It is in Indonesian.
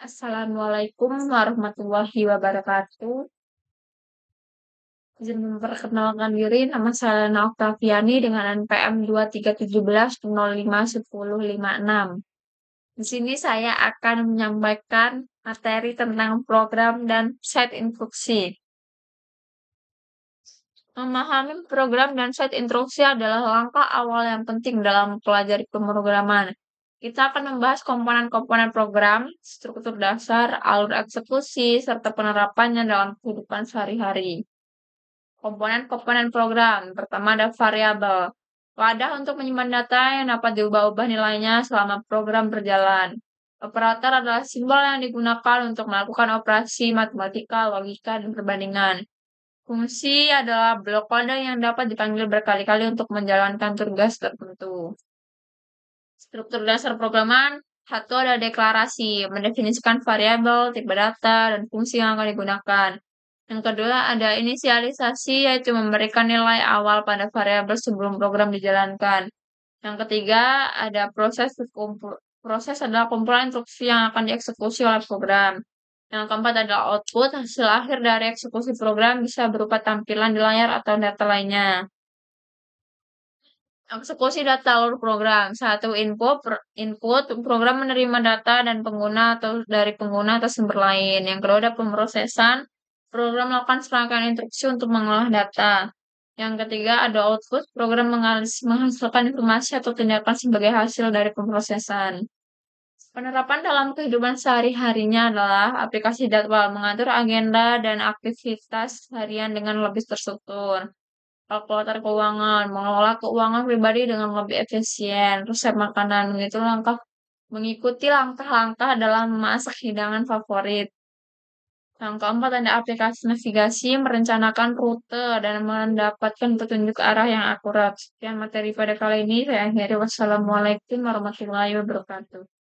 Assalamualaikum warahmatullahi wabarakatuh. Izin memperkenalkan diri, nama saya Lena Oktaviani dengan NPM 2317051056. Di sini saya akan menyampaikan materi tentang program dan set instruksi. Memahami program dan set instruksi adalah langkah awal yang penting dalam pelajari pemrograman kita akan membahas komponen-komponen program, struktur dasar, alur eksekusi, serta penerapannya dalam kehidupan sehari-hari. Komponen-komponen program, pertama ada variabel, wadah untuk menyimpan data yang dapat diubah-ubah nilainya selama program berjalan. Operator adalah simbol yang digunakan untuk melakukan operasi matematika, logika, dan perbandingan. Fungsi adalah blok kode yang dapat dipanggil berkali-kali untuk menjalankan tugas tertentu. Struktur dasar programan, satu ada deklarasi, mendefinisikan variabel, tipe data, dan fungsi yang akan digunakan. Yang kedua ada inisialisasi, yaitu memberikan nilai awal pada variabel sebelum program dijalankan. Yang ketiga ada proses proses adalah kumpulan instruksi yang akan dieksekusi oleh program. Yang keempat adalah output, hasil akhir dari eksekusi program bisa berupa tampilan di layar atau data lainnya eksekusi data alur program. Satu info per, input program menerima data dan pengguna atau dari pengguna atau sumber lain. Yang kedua ada pemrosesan program melakukan serangkaian instruksi untuk mengolah data. Yang ketiga ada output program menghasilkan informasi atau tindakan sebagai hasil dari pemrosesan. Penerapan dalam kehidupan sehari-harinya adalah aplikasi jadwal mengatur agenda dan aktivitas harian dengan lebih terstruktur kalkulator keuangan, mengelola keuangan pribadi dengan lebih efisien, resep makanan itu langkah mengikuti langkah-langkah dalam memasak hidangan favorit. Yang keempat ada aplikasi navigasi, merencanakan rute, dan mendapatkan petunjuk arah yang akurat. Sekian materi pada kali ini, saya akhiri. Wassalamualaikum warahmatullahi wabarakatuh.